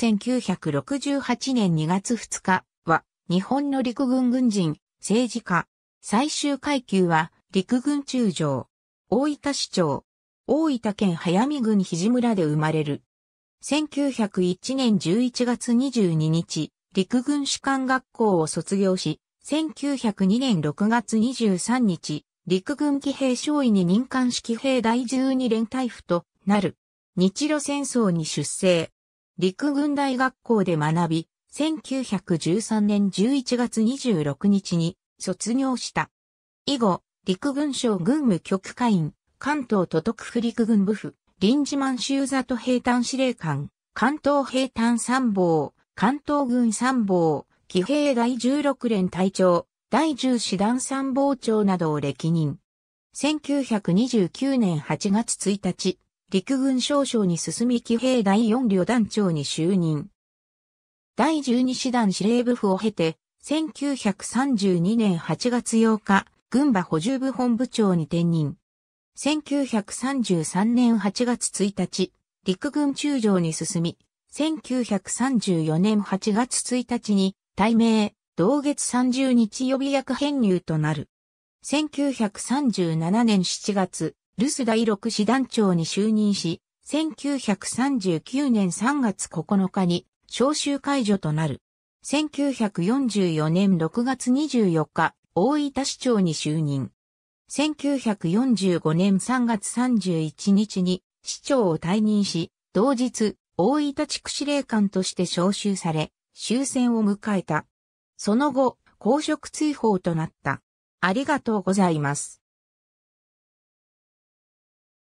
1968年2月2日は日本の陸軍軍人、政治家。最終階級は陸軍中将。大分市長。大分県早見郡肘村で生まれる。1901年11月22日、陸軍士官学校を卒業し、1902年6月23日、陸軍騎兵少尉に任官式兵第12連隊府となる。日露戦争に出征。陸軍大学校で学び、1913年11月26日に卒業した。以後、陸軍省軍務局会員、関東都督府陸軍部府、臨時満州と兵団司令官、関東兵団参謀、関東軍参謀、騎兵第16連隊長、第10師団参謀長などを歴任。1929年8月1日、陸軍少将に進み騎兵第四旅団長に就任。第十二師団司令部府を経て、1932年8月8日、軍馬補充部本部長に転任。1933年8月1日、陸軍中将に進み、1934年8月1日に、大名、同月30日予備役編入となる。1937年7月、留守第六師団長に就任し、1939年3月9日に召集解除となる。1944年6月24日、大分市長に就任。1945年3月31日に市長を退任し、同日、大分地区司令官として召集され、終戦を迎えた。その後、公職追放となった。ありがとうございます。